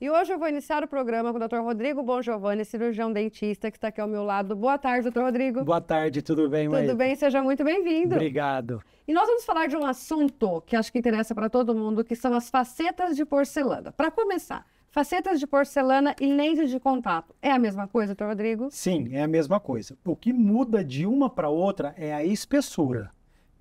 E hoje eu vou iniciar o programa com o Dr. Rodrigo Bongiovanni, cirurgião dentista, que está aqui ao meu lado. Boa tarde, Dr. Rodrigo. Boa tarde, tudo bem, Maíra? Tudo bem, seja muito bem-vindo. Obrigado. E nós vamos falar de um assunto que acho que interessa para todo mundo, que são as facetas de porcelana. Para começar, facetas de porcelana e lentes de contato. É a mesma coisa, Dr. Rodrigo? Sim, é a mesma coisa. O que muda de uma para outra é a espessura.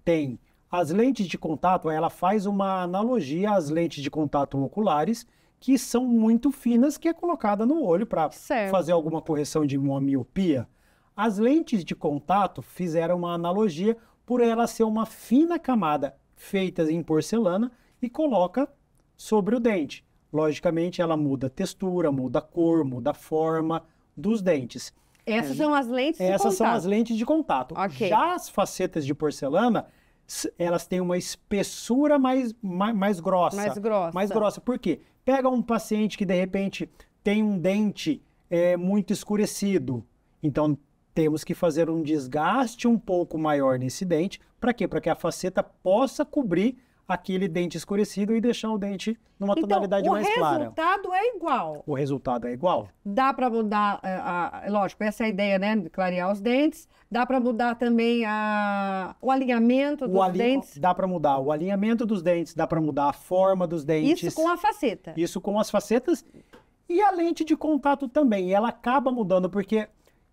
Tem as lentes de contato, ela faz uma analogia às lentes de contato oculares, que são muito finas, que é colocada no olho para fazer alguma correção de uma miopia. As lentes de contato fizeram uma analogia por ela ser uma fina camada feita em porcelana e coloca sobre o dente. Logicamente, ela muda a textura, muda a cor, muda a forma dos dentes. Essas são as lentes Essas de contato. Essas são as lentes de contato. Okay. Já as facetas de porcelana, elas têm uma espessura mais, mais, mais grossa. Mais grossa. Mais grossa. Por quê? Pega um paciente que, de repente, tem um dente é, muito escurecido. Então, temos que fazer um desgaste um pouco maior nesse dente. Para quê? Para que a faceta possa cobrir aquele dente escurecido e deixar o dente numa então, tonalidade mais clara. O resultado é igual. O resultado é igual. Dá para mudar, é, a, a, é lógico, essa é a ideia, né? De clarear os dentes. Dá para mudar também a, o alinhamento dos o ali, dentes. Dá para mudar o alinhamento dos dentes, dá para mudar a forma dos dentes. Isso com a faceta. Isso com as facetas. E a lente de contato também. Ela acaba mudando, porque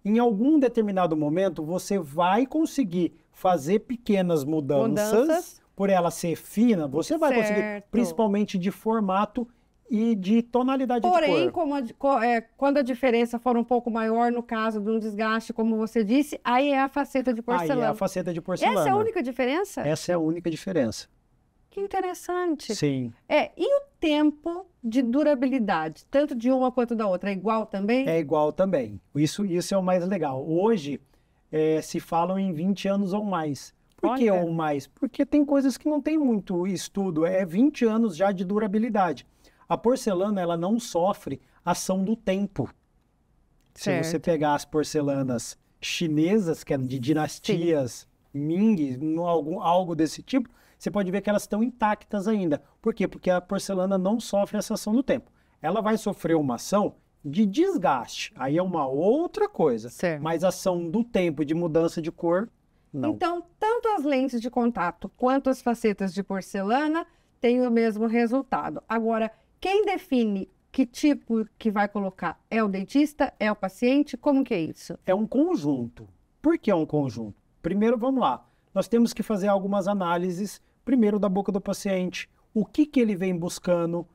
em algum determinado momento você vai conseguir fazer pequenas mudanças. mudanças por ela ser fina, você vai certo. conseguir, principalmente de formato e de tonalidade Porém, de cor. Porém, é, quando a diferença for um pouco maior, no caso de um desgaste, como você disse, aí é a faceta de porcelana. Aí é a faceta de porcelana. Essa é a única diferença? Essa é a única diferença. Que interessante. Sim. É, e o tempo de durabilidade, tanto de uma quanto da outra, é igual também? É igual também. Isso, isso é o mais legal. Hoje, é, se falam em 20 anos ou mais. Por Olha. que ou mais? Porque tem coisas que não tem muito estudo, é 20 anos já de durabilidade. A porcelana, ela não sofre ação do tempo. Certo. Se você pegar as porcelanas chinesas, que é de dinastias Sim. Ming, algum, algo desse tipo, você pode ver que elas estão intactas ainda. Por quê? Porque a porcelana não sofre essa ação do tempo. Ela vai sofrer uma ação de desgaste. Aí é uma outra coisa. Certo. Mas ação do tempo de mudança de cor não. Então, tanto as lentes de contato quanto as facetas de porcelana têm o mesmo resultado. Agora, quem define que tipo que vai colocar? É o dentista? É o paciente? Como que é isso? É um conjunto. Por que é um conjunto? Primeiro, vamos lá. Nós temos que fazer algumas análises, primeiro da boca do paciente, o que, que ele vem buscando,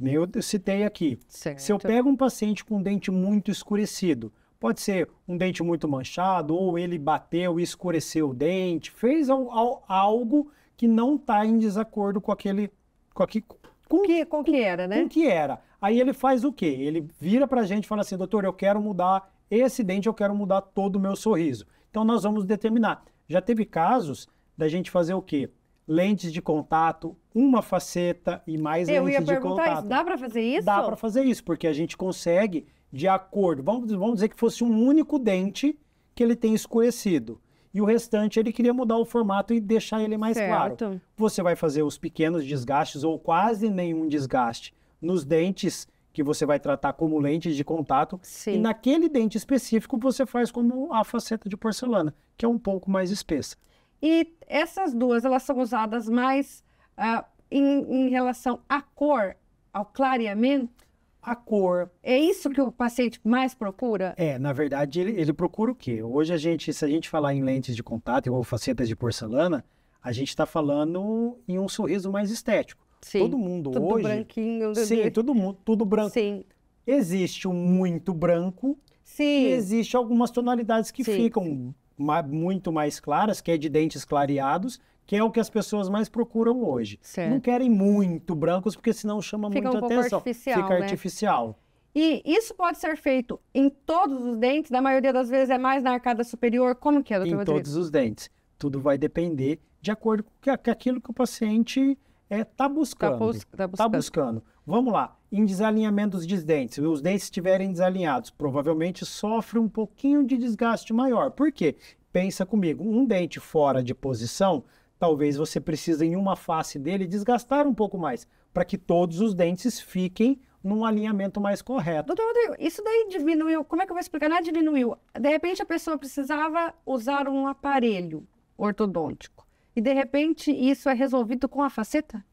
eu citei aqui. Certo. Se eu pego um paciente com um dente muito escurecido, Pode ser um dente muito manchado, ou ele bateu e escureceu o dente, fez algo que não está em desacordo com aquele. Com, aqui, com, que, com que era, né? Com que era. Aí ele faz o quê? Ele vira para a gente e fala assim: doutor, eu quero mudar esse dente, eu quero mudar todo o meu sorriso. Então nós vamos determinar. Já teve casos da gente fazer o quê? Lentes de contato, uma faceta e mais eu lentes de contato. Eu ia perguntar isso, dá para fazer isso? Dá para fazer isso, porque a gente consegue de acordo, vamos, vamos dizer que fosse um único dente que ele tem escurecido. E o restante ele queria mudar o formato e deixar ele mais certo. claro. Você vai fazer os pequenos desgastes ou quase nenhum desgaste nos dentes que você vai tratar como lentes de contato. Sim. E naquele dente específico você faz como a faceta de porcelana, que é um pouco mais espessa. E essas duas, elas são usadas mais uh, em, em relação à cor, ao clareamento? a cor. É isso que o paciente mais procura? É, na verdade, ele, ele procura o quê? Hoje a gente, se a gente falar em lentes de contato ou facetas de porcelana, a gente está falando em um sorriso mais estético. Sim, todo mundo tudo hoje. branquinho. Né? Sim, todo mundo, tudo branco. Sim. Existe o muito branco. Sim. E existe algumas tonalidades que sim. ficam muito mais claras, que é de dentes clareados, que é o que as pessoas mais procuram hoje. Certo. Não querem muito brancos, porque senão chama Fica muito um atenção. Artificial, Fica né? artificial. E isso pode ser feito em todos os dentes, na maioria das vezes é mais na arcada superior, como que é, doutor Em Rodrigo? todos os dentes. Tudo vai depender de acordo com aquilo que o paciente está eh, é, tá buscando. Está bus tá, tá buscando. Tá buscando. Vamos lá em desalinhamento dos dentes, se os dentes estiverem desalinhados, provavelmente sofre um pouquinho de desgaste maior. Por quê? Pensa comigo, um dente fora de posição, talvez você precise em uma face dele desgastar um pouco mais, para que todos os dentes fiquem num alinhamento mais correto. Doutor Rodrigo, isso daí diminuiu, como é que eu vou explicar? Não é diminuiu. De repente a pessoa precisava usar um aparelho ortodôntico e de repente isso é resolvido com a faceta?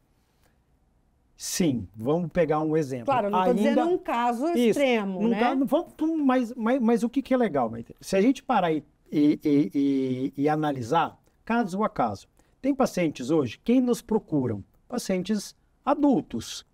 Sim, vamos pegar um exemplo. Claro, não estou Ainda... dizendo um caso Isso, extremo, né? vamos, mas, mas, mas o que, que é legal, Maite? Se a gente parar e, e, e, e, analisar caso a caso, tem pacientes hoje, quem nos procuram? Pacientes adultos,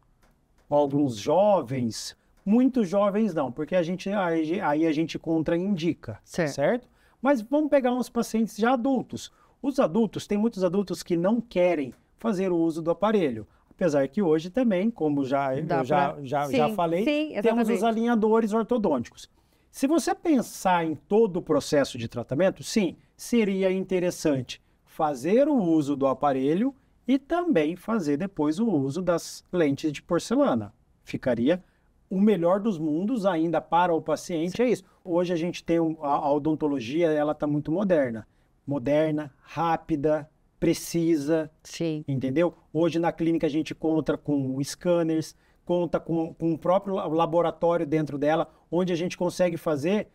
alguns jovens, muitos jovens não, porque a gente, aí a gente contraindica, certo. certo? Mas vamos pegar uns pacientes já adultos. Os adultos, tem muitos adultos que não querem fazer o uso do aparelho. Apesar que hoje também, como já, Dá eu já, pra... já, sim, já falei, sim, temos os alinhadores ortodônticos. Se você pensar em todo o processo de tratamento, sim, seria interessante fazer o uso do aparelho e também fazer depois o uso das lentes de porcelana. Ficaria o melhor dos mundos ainda para o paciente, é isso. Hoje a gente tem a, a odontologia, ela está muito moderna. Moderna, rápida, precisa. Sim. Entendeu? Hoje na clínica a gente conta com scanners, conta com, com o próprio laboratório dentro dela, onde a gente consegue fazer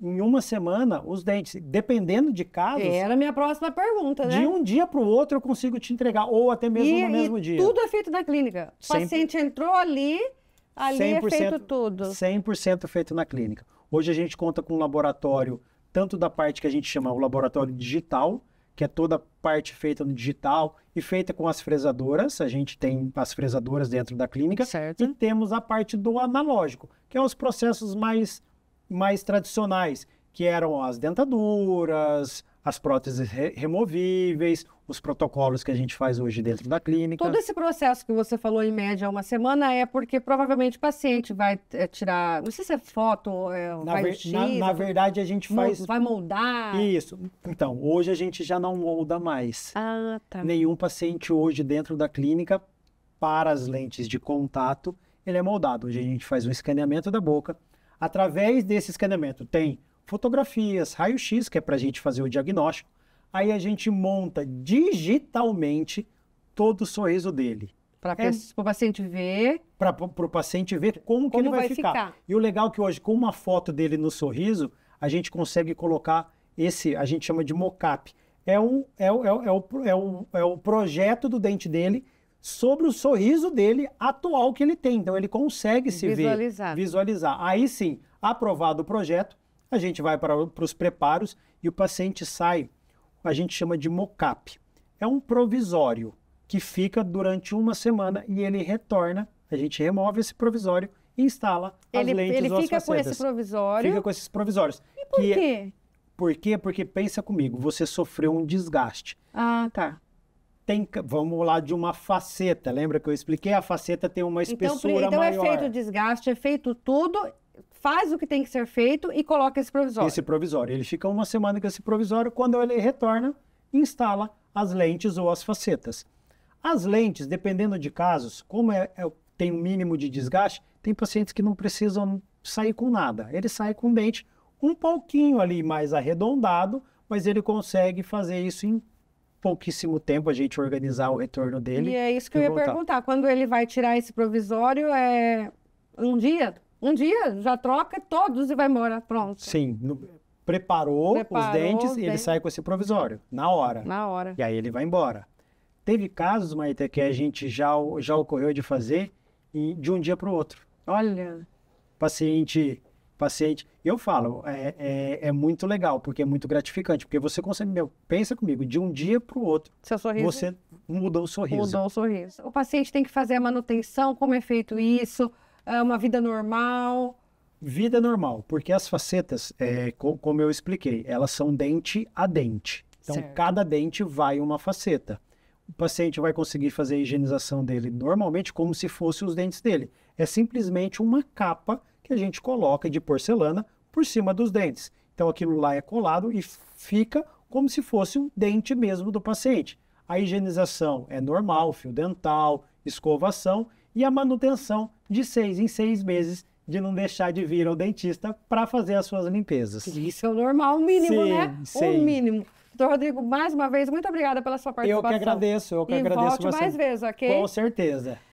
em uma semana os dentes, dependendo de casos. Era a minha próxima pergunta, né? De um dia para o outro eu consigo te entregar, ou até mesmo e, no mesmo dia. Tudo é feito na clínica. O paciente entrou ali, ali é feito tudo. 100% feito na clínica. Hoje a gente conta com um laboratório, tanto da parte que a gente chama o laboratório digital, que é toda parte feita no digital e feita com as fresadoras. A gente tem hum. as fresadoras dentro da clínica. Certo. E temos a parte do analógico, que é os processos mais, mais tradicionais, que eram as dentaduras, as próteses re removíveis, os protocolos que a gente faz hoje dentro da clínica. Todo esse processo que você falou em média uma semana é porque provavelmente o paciente vai é, tirar, não sei se é foto, é, na vai ver, na, na, verdade a gente faz vai moldar. Isso. Então hoje a gente já não molda mais. Ah, tá. Nenhum paciente hoje dentro da clínica para as lentes de contato ele é moldado. Hoje a gente faz um escaneamento da boca. Através desse escaneamento tem fotografias, raio-x, que é para a gente fazer o diagnóstico. Aí a gente monta digitalmente todo o sorriso dele. Para é, o paciente ver. Para o paciente ver como, como, que ele vai, vai ficar. ficar. E o legal é que hoje, com uma foto dele no sorriso, a gente consegue colocar esse, a gente chama de mocap. É, é, o, é, o, é, o, é, o, é o projeto do dente dele sobre o sorriso dele atual que ele tem. Então ele consegue se visualizar. ver, visualizar. Aí sim, aprovado o projeto, a gente vai para, os preparos e o paciente sai, a gente chama de mocap. É um provisório que fica durante uma semana e ele retorna, a gente remove esse provisório e instala ele, as lentes Ele fica com esse provisório? Fica com esses provisórios. E por que, é quê? Por quê? Porque pensa comigo, você sofreu um desgaste. Ah, tá. Tem, vamos lá de uma faceta. Lembra que eu expliquei? A faceta tem uma então, espessura então, então maior. Então é feito desgaste, é feito tudo faz o que tem que ser feito e coloca esse provisório. Esse provisório. Ele fica uma semana com esse provisório, quando ele retorna, instala as lentes ou as facetas. As lentes, dependendo de casos, como é, é, tem um mínimo de desgaste, tem pacientes que não precisam sair com nada. Ele sai com o dente um pouquinho ali mais arredondado, mas ele consegue fazer isso em pouquíssimo tempo a gente organizar o retorno dele. E é isso que eu ia voltar. perguntar. Quando ele vai tirar esse provisório, é um dia? Um dia já troca todos e vai embora, pronto. Sim, no, preparou, preparou, os dentes e ele sai com esse provisório, na hora. Na hora. E aí ele vai embora. Teve casos, Maite, que a gente já, já ocorreu de fazer e de um dia para o outro. Olha. Paciente, paciente. Eu falo, é, é, é, muito legal, porque é muito gratificante, porque você consegue, meu, pensa comigo, de um dia para o outro. Seu sorriso. Você mudou o sorriso. Mudou o sorriso. O paciente tem que fazer a manutenção, como é feito isso é uma vida normal? Vida normal, porque as facetas, é, como eu expliquei, elas são dente a dente. Então, certo. cada dente vai uma faceta. O paciente vai conseguir fazer a higienização dele normalmente, como se fosse os dentes dele. É simplesmente uma capa que a gente coloca de porcelana por cima dos dentes. Então, aquilo lá é colado e fica como se fosse um dente mesmo do paciente. A higienização é normal, fio dental, escovação, e a manutenção de seis em seis meses de não deixar de vir ao dentista para fazer as suas limpezas. Isso é o normal, o mínimo, sim, né? Sim. O mínimo. Doutor Rodrigo, mais uma vez, muito obrigada pela sua participação. Eu que agradeço, eu que e agradeço. Volte você. mais vezes, ok? Com certeza.